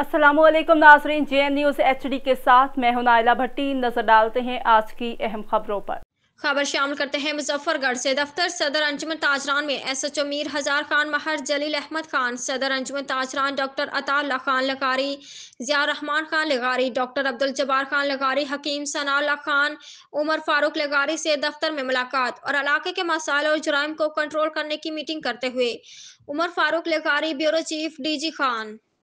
असलम नाजरीन J N news H D के साथ मैं हूं नायला भट्टी नजर डालते हैं आज की अहम खबरों पर खबर शामिल करते हैं मुजफ्फरगढ़ से दफ्तर सदर अंजुमन ताजरान में एस एच ओ मीर हजार खान महर जलील अहमद खान सदर अंजुमन ताजरान डॉक्टर अताल्ला खान लगारी जिया रहमान खान लगारी डॉक्टर अब्दुल जबार खान लगारी हकीम सनाउल्ला खान उमर फारूक लगारी से दफ्तर में मुलाकात और इलाके के मसाइल और जुराइम को कंट्रोल करने की मीटिंग करते हुए Umar Farooq Lagari bureau chief D G Khan